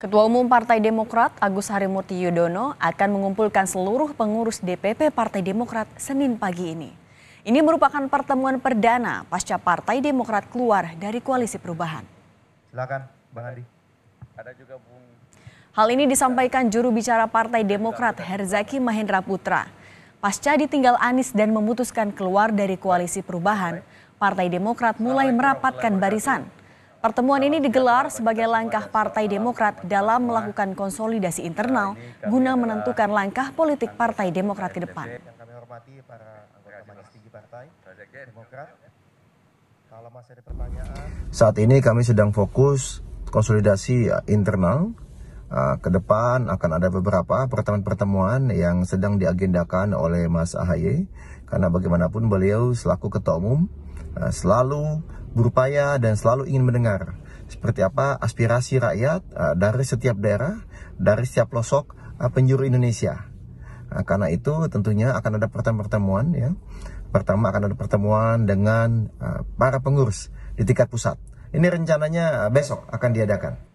Ketua Umum Partai Demokrat Agus Harimurti Yudhoyono akan mengumpulkan seluruh pengurus DPP Partai Demokrat Senin pagi ini. Ini merupakan pertemuan perdana pasca Partai Demokrat keluar dari koalisi perubahan. Silakan, Bang Adi. Ada juga Bung Hal ini disampaikan juru bicara Partai Demokrat Herzaki Mahendra Putra. Pasca ditinggal Anies dan memutuskan keluar dari koalisi perubahan, Partai Demokrat mulai merapatkan barisan. Pertemuan ini digelar sebagai langkah Partai Demokrat dalam melakukan konsolidasi internal guna menentukan langkah politik Partai Demokrat ke depan. Saat ini kami sedang fokus konsolidasi ya, internal ah, ke depan akan ada beberapa pertemuan-pertemuan yang sedang diagendakan oleh Mas Ahaye karena bagaimanapun beliau selaku ketua umum Eh, selalu berupaya dan selalu ingin mendengar seperti apa aspirasi rakyat eh, dari setiap daerah, dari setiap pelosok eh, penjuru Indonesia. Nah, karena itu tentunya akan ada pertemuan-pertemuan ya. Pertama akan ada pertemuan dengan para pengurus di tingkat pusat. Ini rencananya besok akan diadakan.